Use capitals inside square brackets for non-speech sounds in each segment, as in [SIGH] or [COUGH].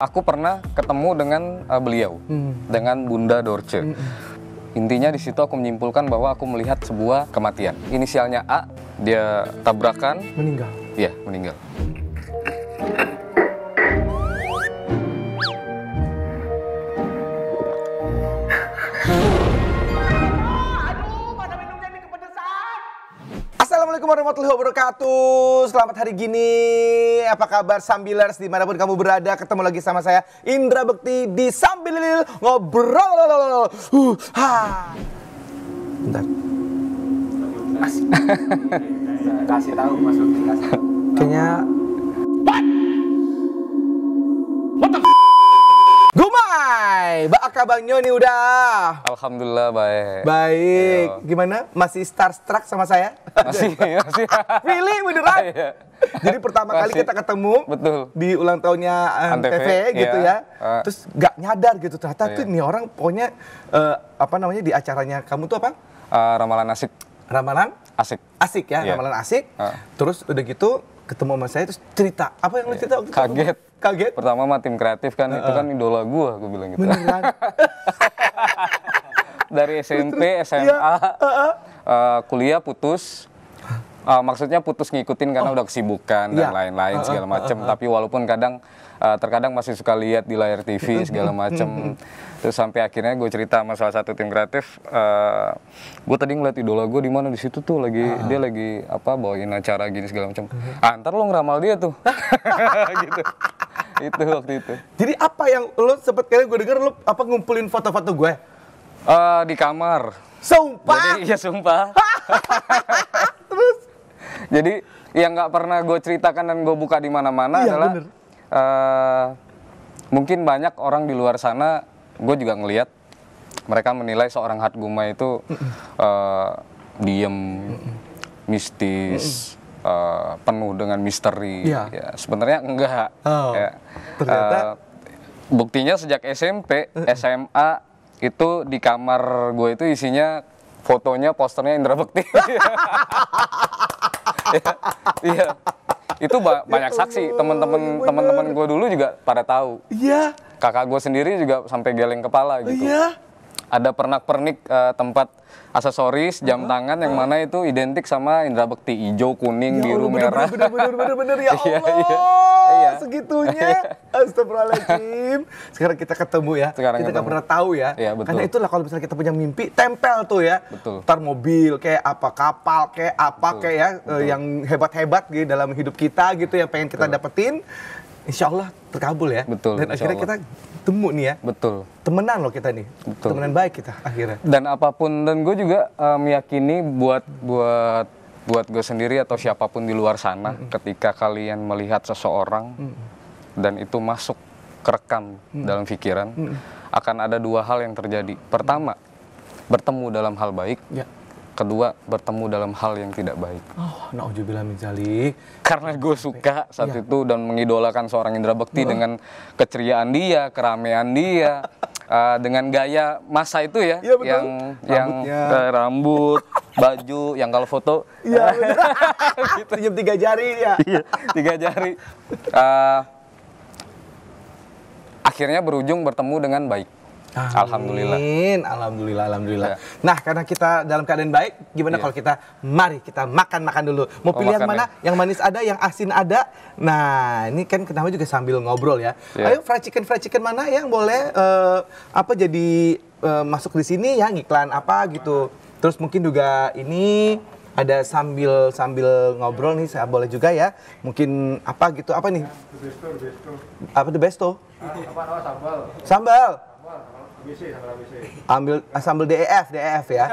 Aku pernah ketemu dengan uh, beliau, hmm. dengan Bunda Dorce. Hmm. Intinya di situ aku menyimpulkan bahwa aku melihat sebuah kematian. Inisialnya A, dia tabrakan, meninggal. Iya, meninggal. warahmatullahi wabarakatuh. Selamat hari gini. Apa kabar Sambilers dimanapun kamu berada. Ketemu lagi sama saya Indra Bekti di Sambil Ngobrol. Uh, ha. Bentar. Kasih tahu maksudnya. Kayaknya Hai, apa Bang Nyoni udah? Alhamdulillah baik. Baik. Yo. Iya. Gimana? Masih starstruck sama saya? Masih, [LAUGHS] masih. Pilih beneran. Iya. Jadi pertama masih. kali kita ketemu Betul. di ulang tahunnya eh, Antv TV, gitu iya. ya. Uh. Terus gak nyadar gitu ternyata iya. tuh nih orang pokoknya uh, apa namanya di acaranya kamu tuh apa? Uh, ramalan asik. Ramalan asik. Asik ya, yeah. ramalan asik. Uh. Terus udah gitu ketemu sama saya terus cerita apa yang lo iya. cerita waktu kaget ketemu? kaget pertama mah tim kreatif kan uh -uh. itu kan idola gua gua bilang gitu [LAUGHS] dari SMP SMA ya, uh -uh. Uh, kuliah putus uh, maksudnya putus ngikutin karena oh. udah kesibukan dan iya. lain-lain uh -uh. segala macem tapi walaupun kadang uh, terkadang masih suka lihat di layar TV segala macem terus sampai akhirnya gue cerita sama salah satu tim kreatif uh, eh, gue tadi ngeliat idola gue di mana di situ tuh lagi uh. dia lagi apa bawain acara gini segala macam uh. ah lo ngeramal dia tuh [LAUGHS] gitu itu waktu itu jadi apa yang lo sempet kali gue denger lo apa ngumpulin foto-foto gue uh, di kamar sumpah jadi, ya sumpah [LAUGHS] terus jadi yang nggak pernah gue ceritakan dan gue buka di mana-mana iya, adalah Uh, mungkin banyak orang di luar sana gue juga ngelihat mereka menilai seorang Hat Guma itu uh, diem, mistis, uh, penuh dengan misteri. Ya. Ya, sebenarnya enggak. Oh, ya. Ternyata. Uh, buktinya sejak SMP, SMA itu di kamar gue itu isinya fotonya, posternya Indra Bekti. [LAUGHS] Ya, iya. ya. Itu ba banyak ya saksi, teman-teman teman-teman gue dulu juga pada tahu. Iya kakak gue sendiri juga sampai geleng kepala oh gitu iya ada pernak-pernik uh, tempat aksesoris jam uh, tangan yang uh. mana itu identik sama indra bekti hijau kuning ya biru bener, merah bener bener [LAUGHS] ya iya, iya. Allah iya, segitunya iya. astagfirullahaladzim [LAUGHS] sekarang kita ketemu ya sekarang kita nggak pernah tahu ya, ya betul. karena itulah kalau misalnya kita punya mimpi tempel tuh ya betul. ntar mobil kayak apa kapal kayak apa betul. kayak ya eh, betul. yang hebat-hebat gitu dalam hidup kita gitu yang pengen kita betul. dapetin insya Allah terkabul ya. Betul. Dan akhirnya Allah. kita temu nih ya. Betul. Temenan loh kita nih. Betul. Temenan baik kita akhirnya. Dan apapun dan gue juga uh, meyakini buat buat buat gue sendiri atau siapapun di luar sana, mm -hmm. ketika kalian melihat seseorang mm -hmm. dan itu masuk kerekam mm -hmm. dalam pikiran, mm -hmm. akan ada dua hal yang terjadi. Pertama, bertemu dalam hal baik. Yeah kedua bertemu dalam hal yang tidak baik. Oh, naujubillah min Karena gue suka saat ya. itu dan mengidolakan seorang Indra Bekti oh. dengan keceriaan dia, keramaian dia, uh, [LAUGHS] dengan gaya masa itu ya, ya yang Rambutnya. yang uh, eh, rambut, baju, yang kalau foto ya, [LAUGHS] [LAUGHS] gitu. senyum tiga jari ya. tiga jari. Uh, akhirnya berujung bertemu dengan baik. Amin. Alhamdulillah. Alhamdulillah, alhamdulillah. Ya. Nah, karena kita dalam keadaan baik, gimana ya. kalau kita mari kita makan-makan dulu. Mau oh, pilih oh, yang mana? Ya. Yang manis ada, yang asin ada. Nah, ini kan kenapa juga sambil ngobrol ya. ya. Ayo fried chicken, fried chicken mana yang boleh uh, apa jadi uh, masuk di sini ya iklan apa gitu. Terus mungkin juga ini ada sambil sambil ngobrol nih saya boleh juga ya mungkin apa gitu apa nih the besto, the besto. apa the besto ah, apa, sambal, sambal. ABC, Ambil ah, sambil DEF, DEF ya.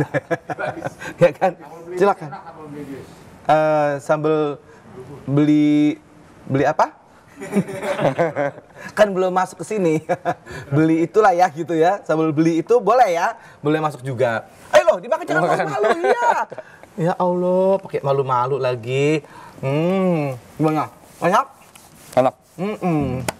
[LAUGHS] ya kan? Silakan. Uh, sambil beli beli apa? [LAUGHS] kan belum masuk ke sini. [LAUGHS] beli itulah ya gitu ya. Sambil beli itu boleh ya, boleh masuk juga. Ayo eh, loh, dimakan jangan malu-malu ya. Ya Allah, pakai malu-malu lagi. Hmm, gimana? Enak? Enak. Hmm. -mm.